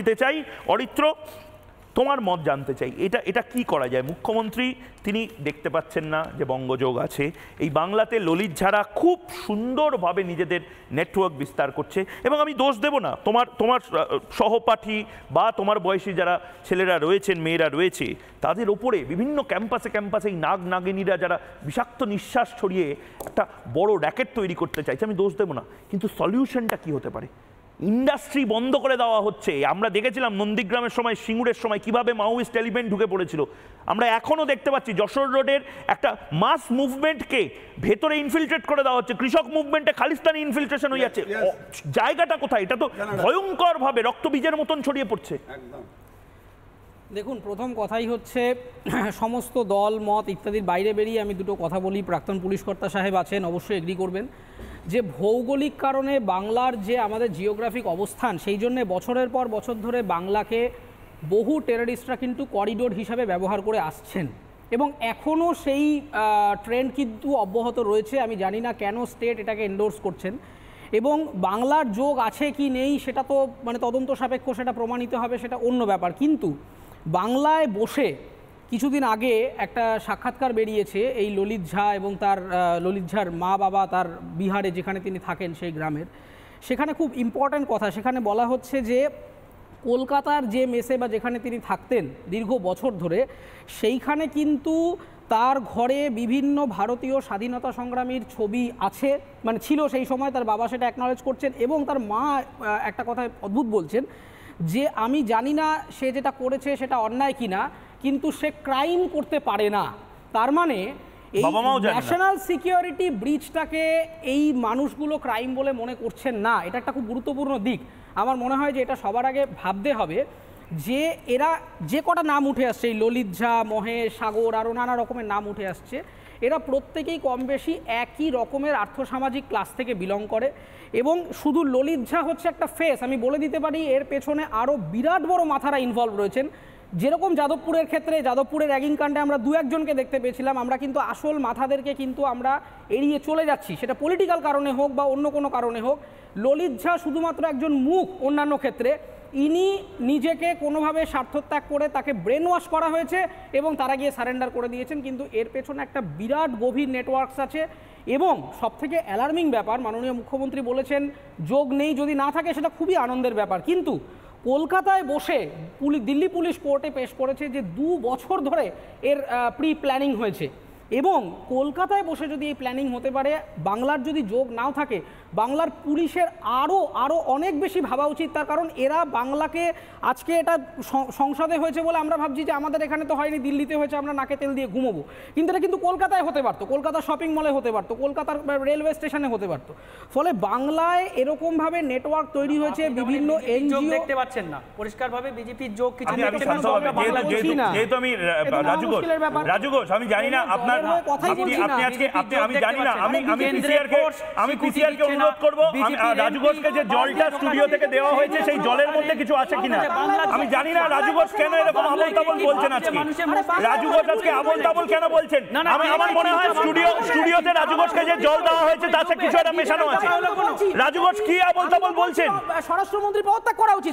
দিতে চাই অরিত্র তোমার মত জানতে চাই এটা এটা কি করা যায় মুখ্যমন্ত্রী তিনি দেখতে পাচ্ছেন না যে বঙ্গযোগ আছে এই বাংলাতে ললিত ঝাড়া খুব সুন্দরভাবে নিজেদের নেটওয়ার্ক বিস্তার করছে এবং আমি দোষ দেব না তোমার তোমার সহপাঠী বা তোমার বয়সী যারা ছেলেরা রয়েছেন মেয়েরা রয়েছে তাদের ওপরে বিভিন্ন ক্যাম্পাসে ক্যাম্পাসে এই নাগ নাগিনীরা যারা বিষাক্ত নিঃশ্বাস ছড়িয়ে একটা বড় র্যাকেট তৈরি করতে চাইছে আমি দোষ দেব না কিন্তু সলিউশনটা কি হতে পারে ইন্ডাস্ট্রি বন্ধ করে দেওয়া হচ্ছে আমরা দেখেছিলাম নন্দীগ্রামের সময় সিঙ্গুরের সময় কিভাবে মাওয়িস্ট এলিমেন্ট ঢুকে পড়েছিল আমরা এখনও দেখতে পাচ্ছি যশোর রোডের একটা মাস মুভমেন্টকে ভেতরে ইনফিলট্রেট করে দেওয়া হচ্ছে কৃষক মুভমেন্টে খালিস্তানি ইনফিলট্রেশন হয়ে যাচ্ছে জায়গাটা কোথায় এটা তো ভয়ঙ্করভাবে রক্তবীজের মতন ছড়িয়ে পড়ছে একদম দেখুন প্রথম কথাই হচ্ছে সমস্ত দল মত ইত্যাদির বাইরে বেরিয়ে আমি দুটো কথা বলি প্রাক্তন পুলিশ কর্তা সাহেব আছেন অবশ্যই এগ্রি করবেন যে ভৌগোলিক কারণে বাংলার যে আমাদের জিওগ্রাফিক অবস্থান সেই জন্যে বছরের পর বছর ধরে বাংলাকে বহু টেররিস্টরা কিন্তু করিডোর হিসাবে ব্যবহার করে আসছেন এবং এখনও সেই ট্রেন্ড কিন্তু অব্যাহত রয়েছে আমি জানি না কেন স্টেট এটাকে এন্ডোর্স করছেন এবং বাংলার যোগ আছে কি নেই সেটা তো মানে তদন্ত সাপেক্ষ সেটা প্রমাণিত হবে সেটা অন্য ব্যাপার কিন্তু বাংলায় বসে কিছুদিন আগে একটা সাক্ষাৎকার বেরিয়েছে এই ললিত ঝা এবং তার ললিত ঝার মা বাবা তার বিহারে যেখানে তিনি থাকেন সেই গ্রামের সেখানে খুব ইম্পর্ট্যান্ট কথা সেখানে বলা হচ্ছে যে কলকাতার যে মেসে বা যেখানে তিনি থাকতেন দীর্ঘ বছর ধরে সেইখানে কিন্তু তার ঘরে বিভিন্ন ভারতীয় স্বাধীনতা সংগ্রামীর ছবি আছে মানে ছিল সেই সময় তার বাবা সেটা অ্যাকনোলেজ করছেন এবং তার মা একটা কথা অদ্ভুত বলছেন যে আমি জানি না সে যেটা করেছে সেটা অন্যায় কিনা কিন্তু সে ক্রাইম করতে পারে না তার মানে এই ন্যাশনাল সিকিউরিটি ব্রিজটাকে এই মানুষগুলো ক্রাইম বলে মনে করছেন না এটা একটা খুব গুরুত্বপূর্ণ দিক আমার মনে হয় যে এটা সবার আগে ভাবতে হবে যে এরা যে কটা নাম উঠে আসছে এই ললিত ঝা মহেশ সাগর আরও নানা রকমের নাম উঠে আসছে এরা প্রত্যেকেই কম বেশি একই রকমের আর্থসামাজিক ক্লাস থেকে বিলং করে এবং শুধু ললিত ঝা হচ্ছে একটা ফেস আমি বলে দিতে পারি এর পেছনে আরও বিরাট বড় মাথারা ইনভলভ রয়েছেন যেরকম যাদবপুরের ক্ষেত্রে যাদবপুরের র্যাগিং কাণ্ডে আমরা দু একজনকে দেখতে পেয়েছিলাম আমরা কিন্তু আসল মাথাদেরকে কিন্তু আমরা এড়িয়ে চলে যাচ্ছি সেটা পলিটিক্যাল কারণে হোক বা অন্য কোনো কারণে হোক ললিত ঝা শুধুমাত্র একজন মুখ অন্যান্য ক্ষেত্রে ইনি নিজেকে কোনোভাবে স্বার্থত্যাগ করে তাকে ব্রেন ওয়াশ করা হয়েছে এবং তারা গিয়ে সারেন্ডার করে দিয়েছেন কিন্তু এর পেছনে একটা বিরাট গভীর নেটওয়ার্কস আছে এবং সবথেকে অ্যালার্মিং ব্যাপার মাননীয় মুখ্যমন্ত্রী বলেছেন যোগ নেই যদি না থাকে সেটা খুবই আনন্দের ব্যাপার কিন্তু কলকাতায় বসে পুলিশ দিল্লি পুলিশ কোর্টে পেশ করেছে যে দু বছর ধরে এর প্রি প্ল্যানিং হয়েছে এবং কলকাতায় বসে যদি এই প্ল্যানিং হতে পারে বাংলার যদি যোগ নাও থাকে বাংলার পুলিশের আরও আরও অনেক বেশি ভাবা উচিত তার কারণ এরা বাংলাকে আজকে এটা সংসদে হয়েছে বলে আমরা ভাবছি যে আমাদের এখানে তো হয়নি দিল্লিতে হয়েছে আমরা নাকে তেল দিয়ে ঘুমোবো কিন্তু এটা কিন্তু কলকাতায় হতে পারতো কলকাতার শপিং মলে হতে পারতো কলকাতার রেলওয়ে স্টেশনে হতে পারতো ফলে বাংলায় এরকমভাবে নেটওয়ার্ক তৈরি হয়েছে বিভিন্ন এনজিও দেখতে পাচ্ছেন না পরিষ্কারভাবে বিজেপির যোগ কিছু আমি জানি না আপনার কথাই বলছি কিছু একটা মেশানো আছে রাজু ঘোষ কি আবল তাবল বলছেন স্বরাষ্ট্রমন্ত্রী পদত্যাগ করা উচিত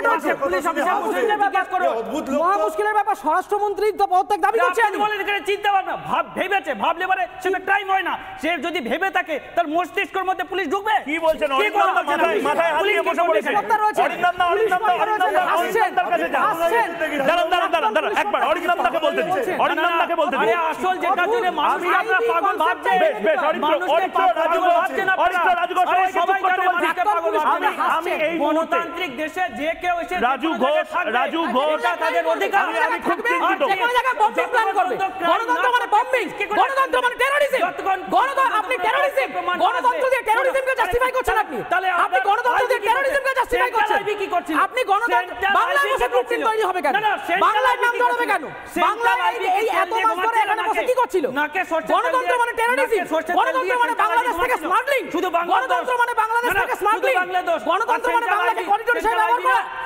অ্যাডভোকেট হচ্ছে পুলিশ অফিসার মুসলিমদের ব্যাপার করো মহা মুশকিলের ব্যাপার স্বরাষ্ট্রমন্ত্রী তো পদত্যাগ দাবি করছে আপনি বলেন এখানে চিন্তা ভাবনা ভাব ভেবেছে ভাবলে পারে সেটা ক্রাইম হয় না সে যদি ভেবে থাকে তার মস্তিষ্কের মধ্যে পুলিশ ঢুকবে কি বলছেন অরিন্দম মাথায় হাত দিয়ে বসে পড়েছে অরিন্দম না অরিন্দম না অরিন্দম না আসছেন দাঁড়ান দাঁড়ান দাঁড়ান দাঁড়ান একবার অরিন্দম দাকে বলতে দিন অরিন্দম দাকে বলতে দিন আরে আসল যেটা জন্য মানুষ আপনারা পাগল ভাবছে বেশ বেশ অরিন্দ্র অরিন্দ্র রাজু ভাবছেন অরিন্দ্র রাজু সবাই সবাই পাগল ভাবছে আমি এই মনতান্ত্রিক দেশে যে কে রাজু ঘোষ গণতন্ত্র মানে আপনি টেরোরিজম গণতন্ত্র আপনি তাহলে আপনি গণতন্ত্র দিয়ে কি হবে কেন বাংলায় নাম জড়াবে এই এত মাস এখানে কি করছিল গণতন্ত্র মানে টেরোরিজম মানে বাংলাদেশ থেকে স্মার্টলিং শুধু গণতন্ত্র মানে বাংলাদেশ থেকে স্মার্টলিং গণতন্ত্র মানে বাংলাকে করিডোর হিসেবে ব্যবহার করা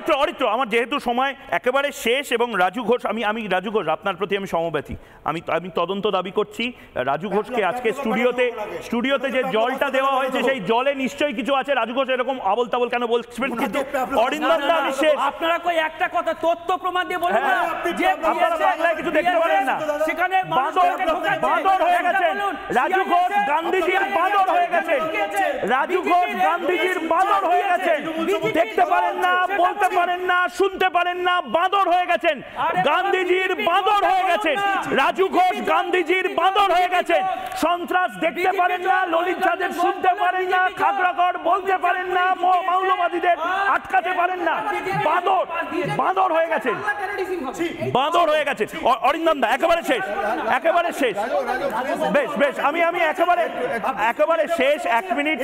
অরিত্র অরিত্র আমার যেহেতু সময় একেবারে শেষ এবং রাজু ঘোষ আমি আমি রাজু ঘোষ আপনার প্রতি আমি সমব্যথী আমি আমি তদন্ত দাবি করছি রাজু ঘোষকে আজকে স্টুডিওতে স্টুডিওতে যে জলটা দেওয়া হয়েছে সেই জলে নিশ্চয়ই কিছু আছে রাজু ঘোষ এরকম আবল তাবল কেন বলছেন কিন্তু অরিন্দম দা আপনারা কই একটা কথা তথ্য প্রমাণ দিয়ে বলেন না হ্যাঁ, যে আপনারা কিছু দেখতে পারেন না সেখানে বাঁদর হয়ে গেছেন রাজু ঘোষ গান্ধীজির বাঁদর হয়ে গেছেন রাজু ঘোষ গান্ধীজির বাঁদর হয়ে গেছেন দেখতে পারেন না বলতে পারেন না শুনতে পারেন না বাঁদর হয়ে গেছেন গান্ধীজির বাঁদর হয়ে গেছে রাজু ঘোষ গান্ধীজির বাঁদর হয়ে গেছে সন্ত্রাস দেখতে পারেন না ললিত চাঁদের শুনতে পারেন না খাগড়াগড় বলতে পারেন না মৌলবাদীদের আটকাতে পারেন না বাঁদর বাঁদর হয়ে গেছেন বাঁদর হয়ে গেছে অরিন্দম দা একেবারে শেষ একেবারে শেষ বেশ বেশ আমি আমি একেবারে একেবারে শেষ এক মিনিট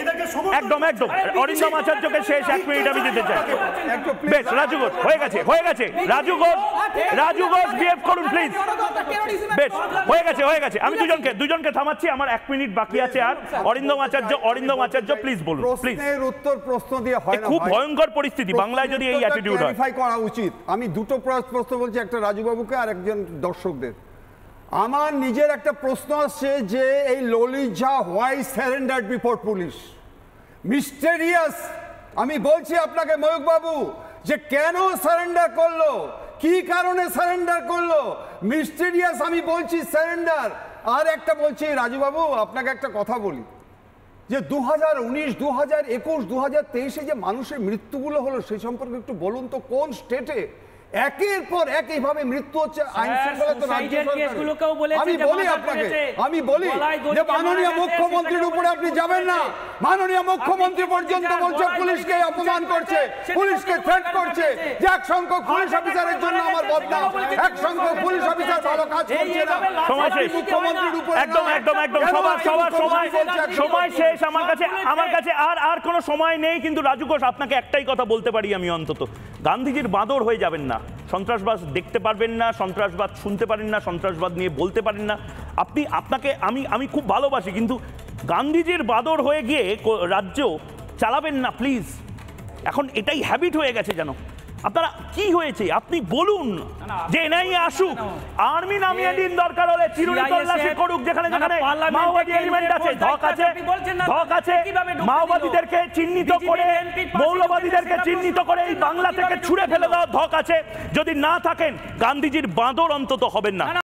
একদম একদম অরিন্দম আচার্যকে শেষ এক মিনিট আমি দিতে চাই বেশ রাজু ঘোষ হয়ে গেছে হয়ে গেছে রাজু ঘোষ রাজু ঘোষ বিহেভ করুন প্লিজ বেশ হয়ে গেছে হয়ে গেছে আমি দুজনকে দুজনকে থামাচ্ছি আমার এক মিনিট বাকি আছে আর অরিন্দম আচার্য অরিন্দম আচার্য প্লিজ বলুন প্লিজ এর উত্তর প্রশ্ন দিয়ে হয় খুব ভয়ঙ্কর পরিস্থিতি বাংলায় যদি এই অ্যাটিটিউড হয় করা উচিত আমি দুটো প্রশ্ন বলছি একটা রাজু বাবুকে আর একজন দর্শকদের আমার নিজের একটা প্রশ্ন আসছে যে এই Lalit Jha why surrender before police mysterious আমি বলছি আপনাকে ময়ূকবাবু বাবু যে কেন সারেন্ডার করলো কি কারণে সারেন্ডার করলো মিস্টেরিয়াস আমি বলছি সারেন্ডার আর একটা বলছি রাজুবাবু আপনাকে একটা কথা বলি যে দু হাজার উনিশ দু হাজার একুশ দু হাজার তেইশে যে মানুষের মৃত্যুগুলো হলো সেই সম্পর্কে একটু বলুন তো কোন স্টেটে একের পর এক এইভাবে মৃত্যু হচ্ছে আইন আমি বলি আপনাকে আমি বলি যে মাননীয় মুখ্যমন্ত্রীর উপরে আপনি যাবেন না মাননীয় মুখ্যমন্ত্রী পর্যন্ত বলছে পুলিশকে অপমান করছে পুলিশকে থ্রেট করছে যে এক সংখ্যক হ্যাঁ, পুলিশ অফিসারের জন্য আমার বদনাম এক সংখ্যক পুলিশ অফিসার ভালো কাজ করছে না সময় শেষ মুখ্যমন্ত্রীর উপরে একদম একদম একদম সবার সবার সময় সময় শেষ আমার কাছে আমার কাছে আর আর কোনো সময় নেই কিন্তু রাজু ঘোষ আপনাকে একটাই কথা বলতে পারি আমি অন্তত গান্ধীজির বাঁদর হয়ে যাবেন না সন্ত্রাসবাদ দেখতে পারবেন না সন্ত্রাসবাদ শুনতে পারেন না সন্ত্রাসবাদ নিয়ে বলতে পারেন না আপনি আপনাকে আমি আমি খুব ভালোবাসি কিন্তু গান্ধীজির বাদর হয়ে গিয়ে রাজ্য চালাবেন না প্লিজ এখন এটাই হ্যাবিট হয়ে গেছে যেন আপনারা কি হয়েছে আপনি বলুন যে নাই আসুক আর্মি নামিয়ে দিন দরকার হলে চিরুনি তল্লাশি করুক যেখানে যেখানে মাওবাদী এলিমেন্ট আছে ধক আছে ধক আছে মাওবাদীদেরকে চিহ্নিত করে মৌলবাদীদেরকে চিহ্নিত করে এই বাংলা থেকে ছুড়ে ফেলে দেওয়া ধক আছে যদি না থাকেন গান্ধীজির বাঁদর অন্তত হবেন না